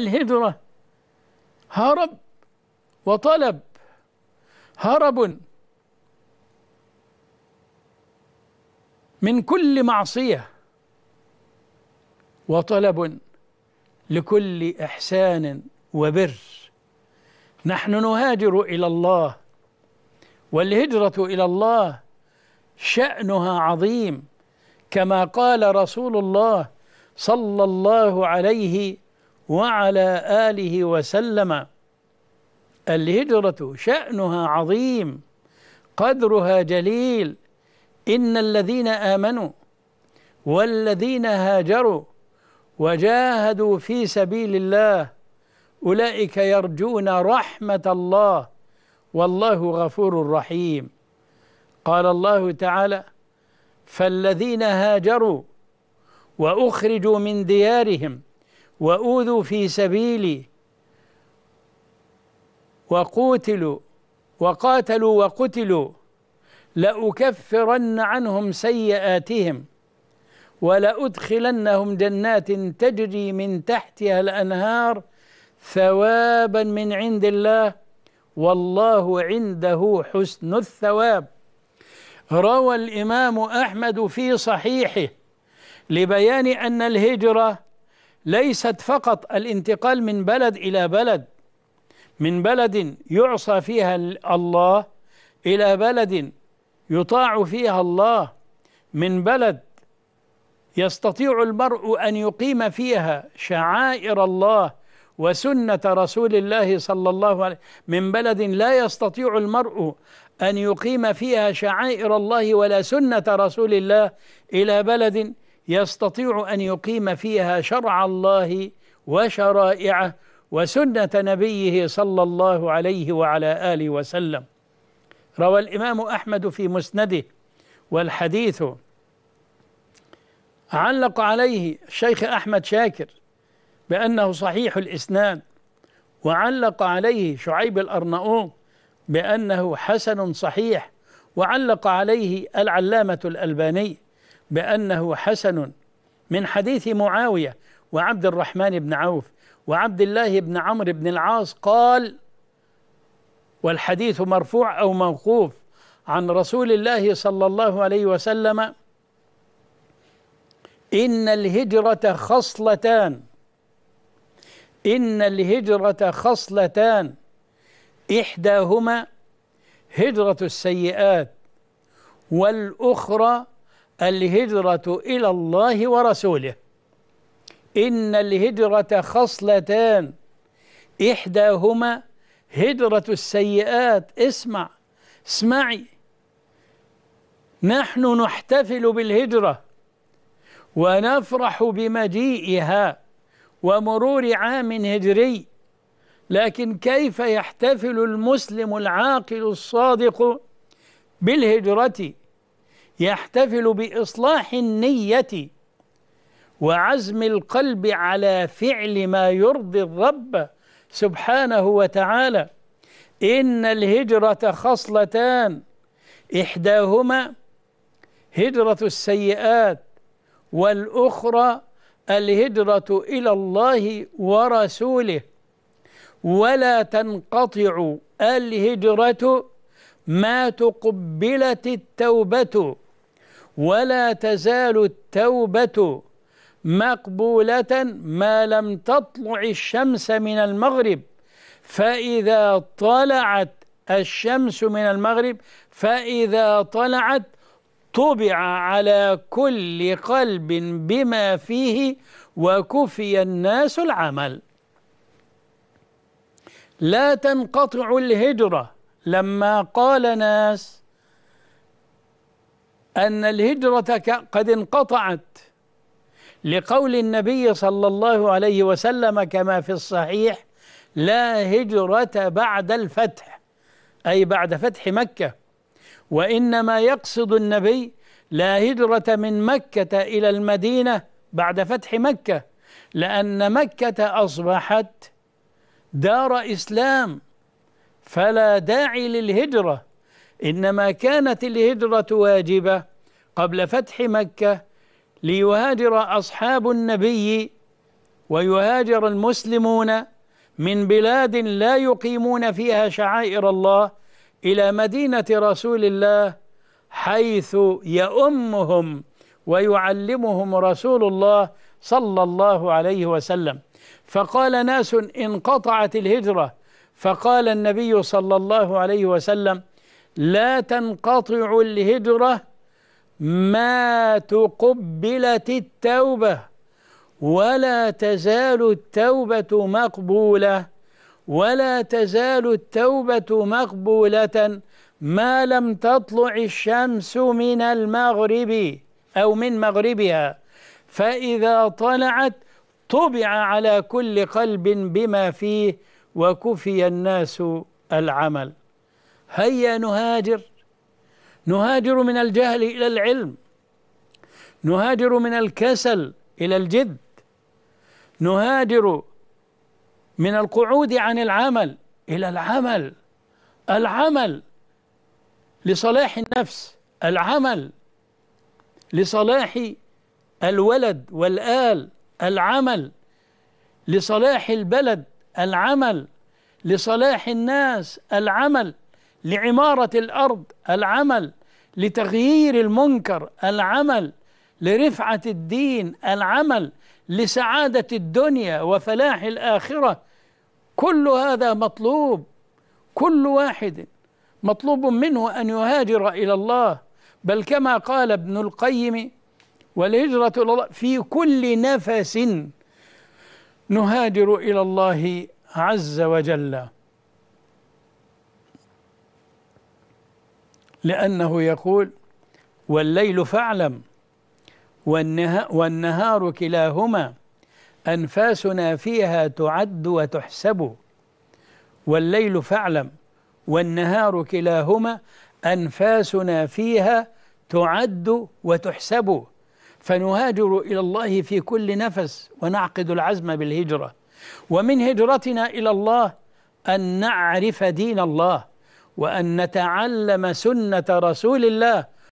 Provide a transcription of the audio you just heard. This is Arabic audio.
الهجرة هرب وطلب هرب من كل معصية وطلب لكل إحسان وبر نحن نهاجر إلى الله والهجرة إلى الله شأنها عظيم كما قال رسول الله صلى الله عليه وعلى آله وسلم الهجرة شأنها عظيم قدرها جليل إن الذين آمنوا والذين هاجروا وجاهدوا في سبيل الله أولئك يرجون رحمة الله والله غفور رحيم قال الله تعالى فالذين هاجروا وأخرجوا من ديارهم وأوذوا في سبيلي وقوتلوا وقاتلوا وقتلوا لأكفرن عنهم سيئاتهم ولأدخلنهم جنات تجري من تحتها الأنهار ثوابا من عند الله والله عنده حسن الثواب روى الإمام أحمد في صحيحه لبيان أن الهجرة ليست فقط الانتقال من بلد إلى بلد من بلد يعصى فيها الله إلى بلد يطاع فيها الله من بلد يستطيع المرء أن يقيم فيها شعائر الله وسنة رسول الله صلى الله عليه من بلد لا يستطيع المرء أن يقيم فيها شعائر الله ولا سنة رسول الله إلى بلد يستطيع أن يقيم فيها شرع الله وشرائعه وسنة نبيه صلى الله عليه وعلى آله وسلم روى الإمام أحمد في مسنده والحديث علق عليه الشيخ أحمد شاكر بأنه صحيح الإسناد وعلق عليه شعيب الأرناؤوط بأنه حسن صحيح وعلق عليه العلامة الألباني بأنه حسن من حديث معاوية وعبد الرحمن بن عوف وعبد الله بن عمرو بن العاص قال والحديث مرفوع أو موقوف عن رسول الله صلى الله عليه وسلم إن الهجرة خصلتان إن الهجرة خصلتان إحداهما هجرة السيئات والأخرى الهجرة إلى الله ورسوله إن الهجرة خصلتان إحداهما هجرة السيئات اسمع اسمعي نحن نحتفل بالهجرة ونفرح بمجيئها ومرور عام هجري لكن كيف يحتفل المسلم العاقل الصادق بالهجرة يحتفل باصلاح النيه وعزم القلب على فعل ما يرضي الرب سبحانه وتعالى ان الهجره خصلتان احداهما هجره السيئات والاخرى الهجره الى الله ورسوله ولا تنقطع الهجره ما تقبلت التوبه ولا تزال التوبة مقبولة ما لم تطلع الشمس من المغرب فإذا طلعت الشمس من المغرب فإذا طلعت طبع على كل قلب بما فيه وكفي الناس العمل لا تنقطع الهجرة لما قال ناس أن الهجرة قد انقطعت لقول النبي صلى الله عليه وسلم كما في الصحيح لا هجرة بعد الفتح أي بعد فتح مكة وإنما يقصد النبي لا هجرة من مكة إلى المدينة بعد فتح مكة لأن مكة أصبحت دار إسلام فلا داعي للهجرة إنما كانت الهجرة واجبة قبل فتح مكة ليهاجر أصحاب النبي ويهاجر المسلمون من بلاد لا يقيمون فيها شعائر الله إلى مدينة رسول الله حيث يؤمهم ويعلمهم رسول الله صلى الله عليه وسلم فقال ناس انقطعت الهجرة فقال النبي صلى الله عليه وسلم لا تنقطع الهجرة ما تقبلت التوبة ولا تزال التوبة مقبولة ولا تزال التوبة مقبولة ما لم تطلع الشمس من المغرب أو من مغربها فإذا طلعت طبع على كل قلب بما فيه وكفي الناس العمل هيا نهاجر نهاجر من الجهل إلى العلم نهاجر من الكسل إلى الجد نهاجر من القعود عن العمل إلى العمل العمل لصلاح النفس العمل لصلاح الولد والآل العمل لصلاح البلد العمل لصلاح الناس العمل لعمارة الأرض العمل لتغيير المنكر العمل لرفعة الدين العمل لسعادة الدنيا وفلاح الآخرة كل هذا مطلوب كل واحد مطلوب منه أن يهاجر إلى الله بل كما قال ابن القيم والهجرة إلى الله في كل نفس نهاجر إلى الله عز وجل لأنه يقول والليل فاعلم والنهار كلاهما أنفاسنا فيها تعد وتحسب والليل فاعلم والنهار كلاهما أنفاسنا فيها تعد وتحسب فنهاجر إلى الله في كل نفس ونعقد العزم بالهجرة ومن هجرتنا إلى الله أن نعرف دين الله وأن نتعلم سنة رسول الله